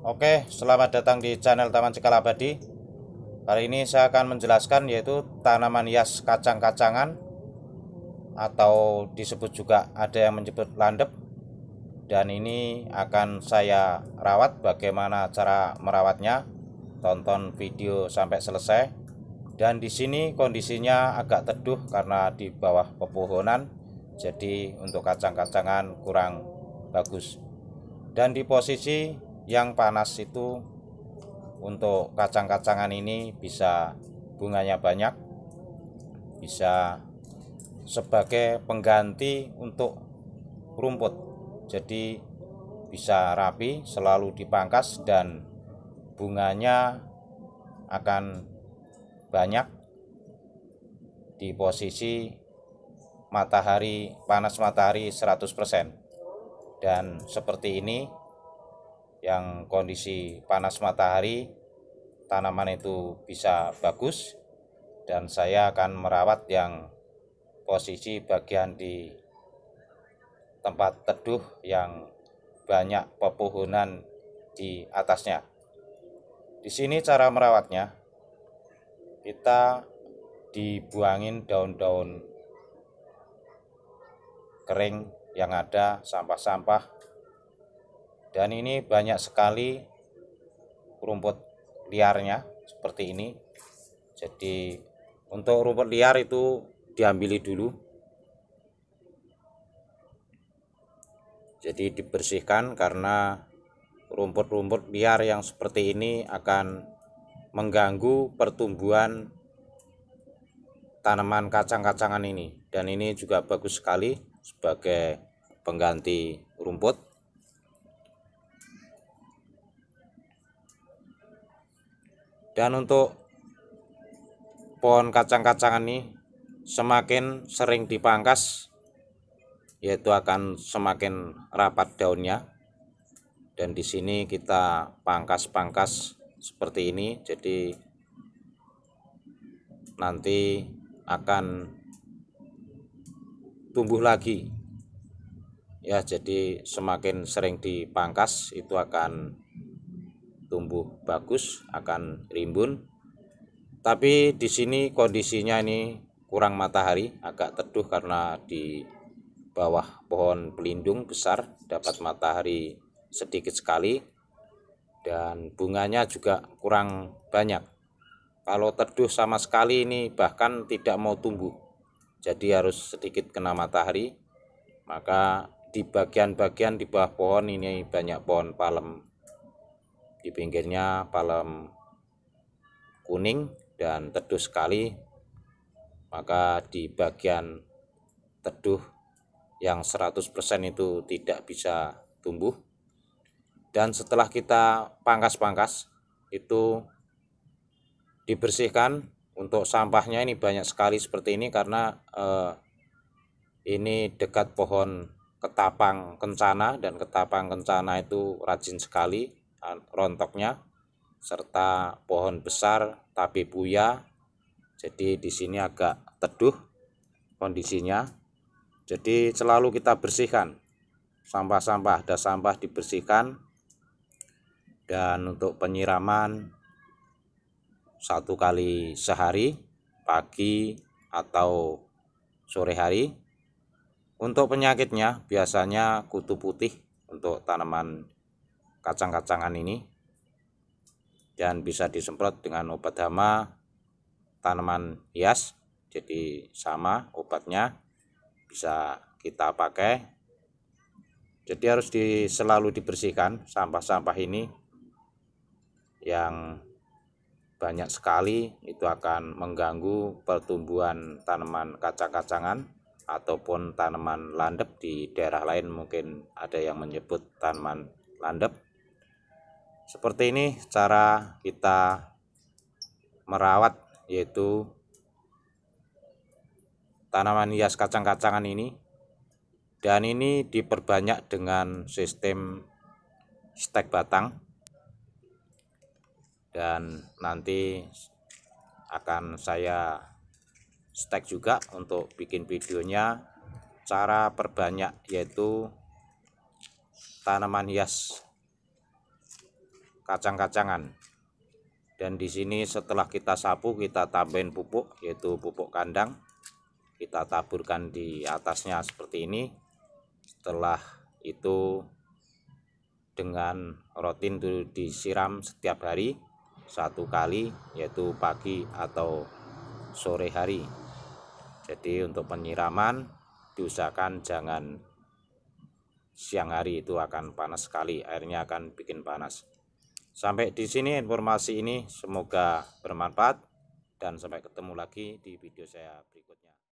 Oke, selamat datang di channel Taman Cekal Abadi. Kali ini saya akan menjelaskan yaitu tanaman hias kacang-kacangan atau disebut juga ada yang menyebut landep. Dan ini akan saya rawat bagaimana cara merawatnya. Tonton video sampai selesai. Dan di sini kondisinya agak teduh karena di bawah pepohonan. Jadi untuk kacang-kacangan kurang bagus. Dan di posisi yang panas itu untuk kacang-kacangan ini bisa bunganya banyak bisa sebagai pengganti untuk rumput jadi bisa rapi selalu dipangkas dan bunganya akan banyak di posisi matahari panas matahari 100% dan seperti ini yang kondisi panas matahari tanaman itu bisa bagus dan saya akan merawat yang posisi bagian di tempat teduh yang banyak pepohonan di atasnya. Di sini cara merawatnya kita dibuangin daun-daun kering yang ada sampah-sampah dan ini banyak sekali rumput liarnya seperti ini jadi untuk rumput liar itu diambili dulu jadi dibersihkan karena rumput-rumput liar yang seperti ini akan mengganggu pertumbuhan tanaman kacang-kacangan ini dan ini juga bagus sekali sebagai pengganti rumput Dan untuk pohon kacang-kacangan ini semakin sering dipangkas yaitu akan semakin rapat daunnya. Dan di sini kita pangkas-pangkas seperti ini jadi nanti akan tumbuh lagi ya jadi semakin sering dipangkas itu akan tumbuh bagus akan rimbun tapi di sini kondisinya ini kurang matahari agak teduh karena di bawah pohon pelindung besar dapat matahari sedikit sekali dan bunganya juga kurang banyak kalau teduh sama sekali ini bahkan tidak mau tumbuh jadi harus sedikit kena matahari maka di bagian-bagian di bawah pohon ini banyak pohon palem di pinggirnya palem kuning dan teduh sekali maka di bagian teduh yang 100% itu tidak bisa tumbuh dan setelah kita pangkas-pangkas itu dibersihkan untuk sampahnya ini banyak sekali seperti ini karena eh, ini dekat pohon ketapang kencana dan ketapang kencana itu rajin sekali rontoknya serta pohon besar tapi buya. Jadi di sini agak teduh kondisinya. Jadi selalu kita bersihkan sampah-sampah, ada sampah dibersihkan. Dan untuk penyiraman satu kali sehari, pagi atau sore hari. Untuk penyakitnya biasanya kutu putih untuk tanaman kacang-kacangan ini dan bisa disemprot dengan obat hama tanaman hias jadi sama obatnya bisa kita pakai jadi harus di, selalu dibersihkan sampah-sampah ini yang banyak sekali itu akan mengganggu pertumbuhan tanaman kacang-kacangan ataupun tanaman landep di daerah lain mungkin ada yang menyebut tanaman landep seperti ini cara kita merawat yaitu tanaman hias kacang-kacangan ini dan ini diperbanyak dengan sistem stek batang dan nanti akan saya stek juga untuk bikin videonya cara perbanyak yaitu tanaman hias kacang-kacangan. Dan di sini setelah kita sapu kita tambahin pupuk yaitu pupuk kandang. Kita taburkan di atasnya seperti ini. Setelah itu dengan rutin dulu disiram setiap hari satu kali yaitu pagi atau sore hari. Jadi untuk penyiraman diusahakan jangan siang hari itu akan panas sekali airnya akan bikin panas Sampai di sini informasi ini semoga bermanfaat dan sampai ketemu lagi di video saya berikutnya.